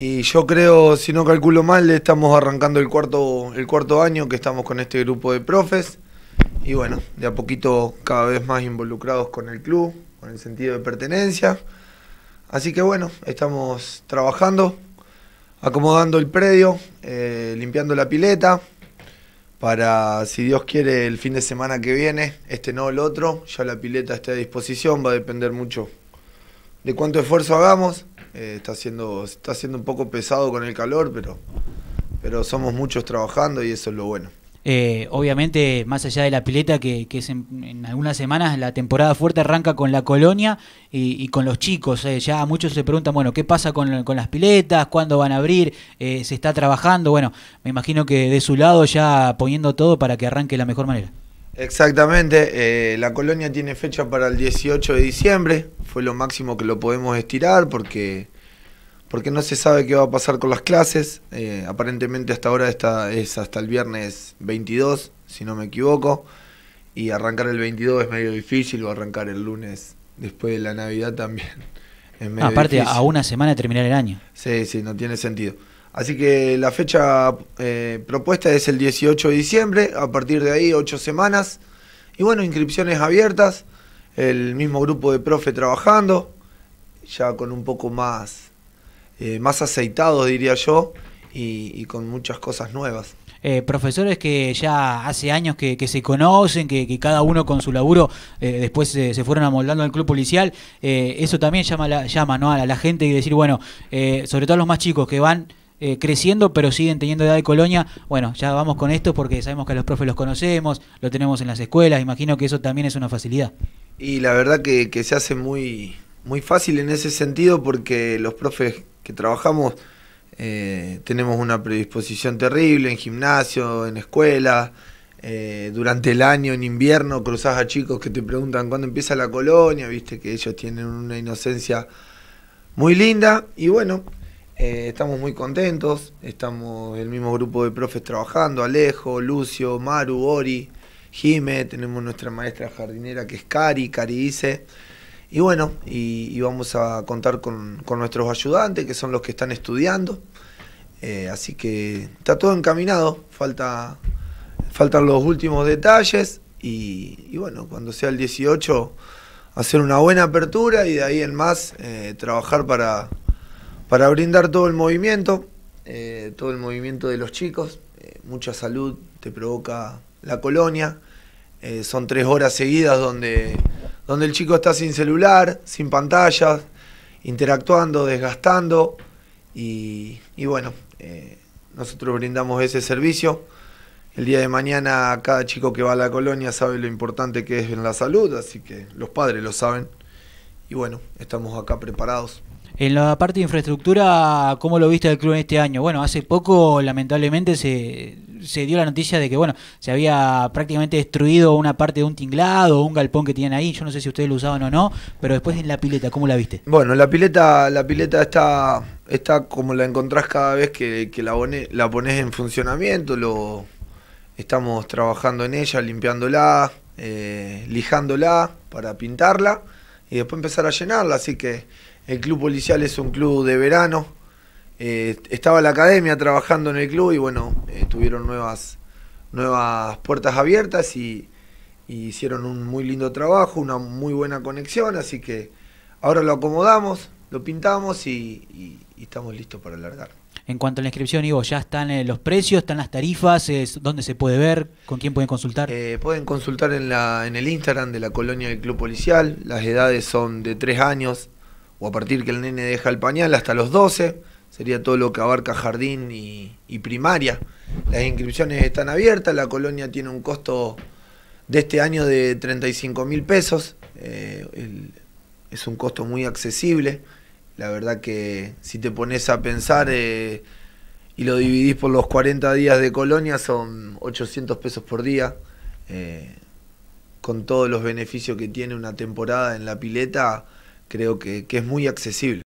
Y yo creo, si no calculo mal, estamos arrancando el cuarto, el cuarto año que estamos con este grupo de profes. Y bueno, de a poquito cada vez más involucrados con el club, con el sentido de pertenencia. Así que bueno, estamos trabajando, acomodando el predio, eh, limpiando la pileta, para si Dios quiere el fin de semana que viene, este no el otro, ya la pileta está a disposición, va a depender mucho de cuánto esfuerzo hagamos. Eh, está, haciendo está un poco pesado con el calor, pero, pero somos muchos trabajando y eso es lo bueno. Eh, obviamente, más allá de la pileta, que, es en, algunas semanas, la temporada fuerte arranca con la colonia y, con los chicos. Eh. Ya muchos se preguntan, bueno, ¿qué pasa con, las piletas? ¿Cuándo van a abrir? ¿Se está trabajando? Bueno, me imagino que de su lado ya poniendo todo para que arranque de la mejor manera. Exactamente, eh, la colonia tiene fecha para el 18 de diciembre, fue lo máximo que lo podemos estirar porque, porque no se sabe qué va a pasar con las clases, eh, aparentemente hasta ahora está, es hasta el viernes 22, si no me equivoco, y arrancar el 22 es medio difícil o arrancar el lunes después de la Navidad también. medio Aparte, a una semana terminar el año. Sí, sí, no tiene sentido. Así que la fecha eh, propuesta es el 18 de diciembre, a partir de ahí ocho semanas. Y bueno, inscripciones abiertas, el mismo grupo de profe trabajando, ya con un poco más, aceitado, eh, más diría yo, y, con muchas cosas nuevas. Eh, profesores que ya hace años que, se conocen, que, cada uno con su laburo después se, fueron amoldando al club policial. eso también llama, llama ¿no? a, la, gente y decir, bueno, sobre todo los más chicos que van eh, creciendo, pero siguen teniendo edad de colonia. Bueno, ya vamos con esto porque sabemos que los profes los conocemos, lo tenemos en las escuelas, imagino que eso también es una facilidad. Y la verdad que, se hace muy, muy fácil en ese sentido porque los profes que trabajamos eh, tenemos una predisposición terrible en gimnasio, en escuela. Eh, durante el año, en invierno, cruzás a chicos que te preguntan cuándo empieza la colonia, viste que ellos tienen una inocencia muy linda y bueno, eh, estamos muy contentos, estamos el mismo grupo de profes trabajando, Alejo, Lucio, Maru, Ori, Jime, tenemos nuestra maestra jardinera que es Cari, Cari dice. Y bueno, y, vamos a contar con, nuestros ayudantes, que son los que están estudiando. Eh, así que está todo encaminado, falta, faltan los últimos detalles y, bueno, cuando sea el 18 hacer una buena apertura y de ahí en más eh, trabajar para, para brindar todo el movimiento, eh, todo el movimiento de los chicos. Eh, mucha salud te provoca la colonia. Eh, son tres horas seguidas donde, donde el chico está sin celular, sin pantallas, interactuando, desgastando. Y, y bueno, nosotros brindamos ese servicio. El día de mañana cada chico que va a la colonia sabe lo importante que es en la salud, así que los padres lo saben. Y bueno, estamos acá preparados. En la parte de infraestructura, ¿cómo lo viste del club este año? Bueno, hace poco, lamentablemente, se, dio la noticia de que, bueno, se había prácticamente destruido una parte de un tinglado o un galpón que tienen ahí. Yo no sé si ustedes lo usaban o no, pero después en la pileta, ¿cómo la viste? Bueno, la pileta, la pileta está, está como la encontrás cada vez que, la, la pones en funcionamiento. Lo, estamos trabajando en ella, limpiándola, eh, lijándola para pintarla y después empezar a llenarla. Así que el club policial es un club de verano. Eh, estaba la academia trabajando en el club y bueno, eh, tuvieron nuevas, nuevas puertas abiertas y, hicieron un muy lindo trabajo, una muy buena conexión, así que ahora lo acomodamos, lo pintamos y, estamos listos para alargar. En cuanto a la inscripción, Ivo, ¿ya están eh, los precios, están las tarifas? ¿Dónde se puede ver? ¿Con quién pueden consultar? pueden consultar en, en el Instagram de la colonia del Club Policial. Las edades son de tres años o a partir que el nene deja el pañal hasta los 12, sería todo lo que abarca jardín y, primaria. Las inscripciones están abiertas, la colonia tiene un costo de este año de 35 mil pesos, eh, es un costo muy accesible, la verdad que si te pones a pensar eh, y lo dividís por los 40 días de colonia son 800 pesos por día. Eh, con todos los beneficios que tiene una temporada en la pileta, creo que, que es muy accesible.